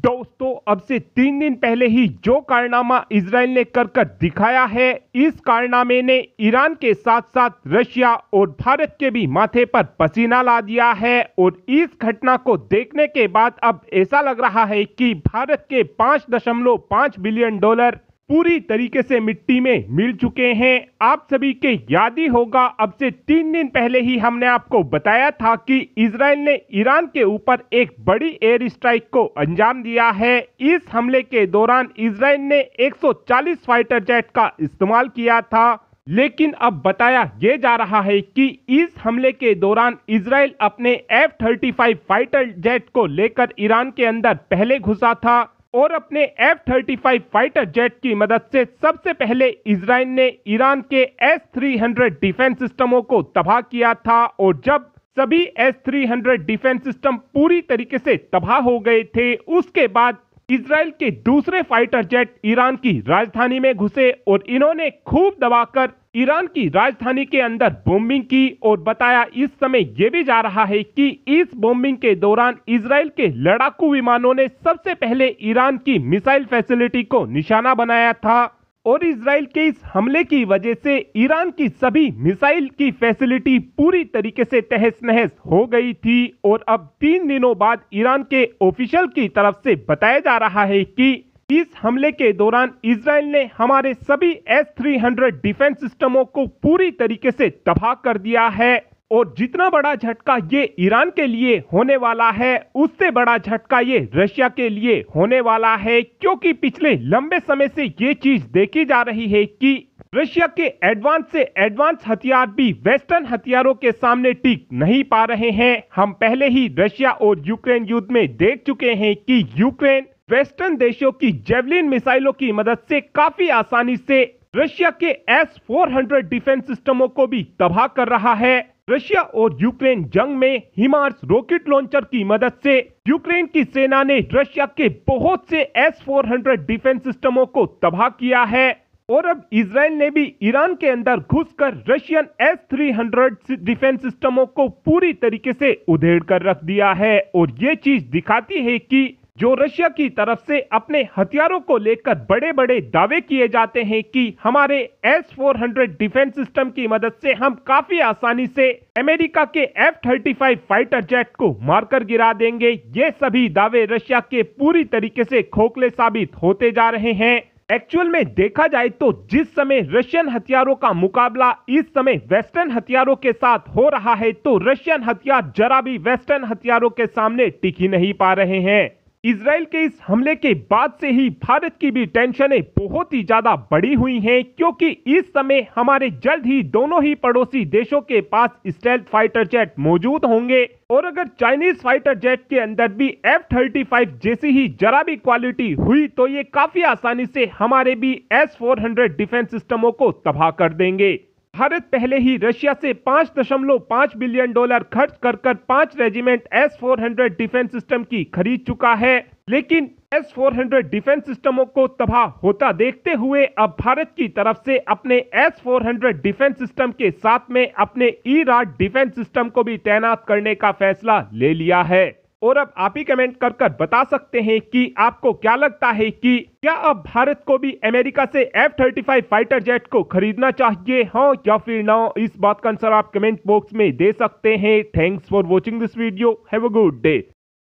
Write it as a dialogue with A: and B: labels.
A: दोस्तों अब से तीन दिन पहले ही जो कारनामा इसराइल ने कर कर दिखाया है इस कारनामे ने ईरान के साथ साथ रशिया और भारत के भी माथे पर पसीना ला दिया है और इस घटना को देखने के बाद अब ऐसा लग रहा है कि भारत के 5.5 बिलियन डॉलर पूरी तरीके से मिट्टी में मिल चुके हैं आप सभी के याद ही होगा अब से तीन दिन पहले ही हमने आपको बताया था कि इसराइल ने ईरान के ऊपर एक बड़ी एयर स्ट्राइक को अंजाम दिया है इस हमले के दौरान इसराइल ने 140 फाइटर जेट का इस्तेमाल किया था लेकिन अब बताया ये जा रहा है कि इस हमले के दौरान इसराइल अपने एफ थर्टी फाइटर जेट को लेकर ईरान के अंदर पहले घुसा था और अपने F thirty five fighter jet की मदद से सबसे पहले इसराइल ने ईरान के एस थ्री हंड्रेड डिफेंस सिस्टमों को तबाह किया था और जब सभी S three hundred defence system पूरी तरीके से तबाह हो गए थे उसके बाद इसराइल के दूसरे फाइटर जेट ईरान की राजधानी में घुसे और इन्होंने खूब दबाकर ईरान की राजधानी के अंदर बॉम्बिंग की और बताया इस समय ये भी जा रहा है कि इस बॉम्बिंग के दौरान इसराइल के लड़ाकू विमानों ने सबसे पहले ईरान की मिसाइल फैसिलिटी को निशाना बनाया था और इसराइल के इस हमले की वजह से ईरान की सभी मिसाइल की फैसिलिटी पूरी तरीके से तहस नहस हो गई थी और अब तीन दिनों बाद ईरान के ऑफिशियल की तरफ से बताया जा रहा है कि इस हमले के दौरान इसराइल ने हमारे सभी एस थ्री हंड्रेड डिफेंस सिस्टमों को पूरी तरीके से तबाह कर दिया है और जितना बड़ा झटका ये ईरान के लिए होने वाला है उससे बड़ा झटका ये रशिया के लिए होने वाला है क्योंकि पिछले लंबे समय से ये चीज देखी जा रही है कि रशिया के एडवांस से एडवांस हथियार भी वेस्टर्न हथियारों के सामने टिक नहीं पा रहे हैं हम पहले ही रशिया और यूक्रेन युद्ध में देख चुके हैं कि यूक्रेन वेस्टर्न देशों की जेवलिन मिसाइलों की मदद से काफी आसानी से रशिया के एस फोर डिफेंस सिस्टमों को भी तबाह कर रहा है रशिया और यूक्रेन जंग में हिमार्स रॉकेट लॉन्चर की मदद से यूक्रेन की सेना ने रशिया के बहुत से एस फोर डिफेंस सिस्टमों को तबाह किया है और अब इसराइल ने भी ईरान के अंदर घुसकर रशियन एस थ्री डिफेंस सिस्टमों को पूरी तरीके से उधेड़ कर रख दिया है और ये चीज दिखाती है की जो रशिया की तरफ से अपने हथियारों को लेकर बड़े बड़े दावे किए जाते हैं कि हमारे एस फोर डिफेंस सिस्टम की मदद से हम काफी आसानी से अमेरिका के F thirty five fighter jet को मारकर गिरा देंगे ये सभी दावे रशिया के पूरी तरीके से खोखले साबित होते जा रहे हैं एक्चुअल में देखा जाए तो जिस समय रशियन हथियारों का मुकाबला इस समय वेस्टर्न हथियारों के साथ हो रहा है तो रशियन हथियार जरा भी वेस्टर्न हथियारों के सामने टिकी नहीं पा रहे हैं इसराइल के इस हमले के बाद से ही भारत की भी टेंशनें बहुत ही ज्यादा बढ़ी हुई हैं क्योंकि इस समय हमारे जल्द ही दोनों ही पड़ोसी देशों के पास स्टेल्थ फाइटर जेट मौजूद होंगे और अगर चाइनीज फाइटर जेट के अंदर भी एफ थर्टी फाइव जैसी ही जरा भी क्वालिटी हुई तो ये काफी आसानी से हमारे भी एस फोर हंड्रेड डिफेंस सिस्टमों को तबाह कर देंगे भारत पहले ही रशिया से 5.5 बिलियन डॉलर खर्च कर कर पांच regiment S four defence system की खरीद चुका है लेकिन एस फोर डिफेंस सिस्टमों को तबाह होता देखते हुए अब भारत की तरफ से अपने एस फोर डिफेंस सिस्टम के साथ में अपने ई राट डिफेंस सिस्टम को भी तैनात करने का फैसला ले लिया है और अब आप ही कमेंट कर कर बता सकते हैं कि आपको क्या लगता है कि क्या अब भारत को भी अमेरिका से F thirty five fighter jet को खरीदना चाहिए हाँ या फिर ना इस बात का आंसर आप कमेंट बॉक्स में दे सकते हैं thanks for watching this video have a good day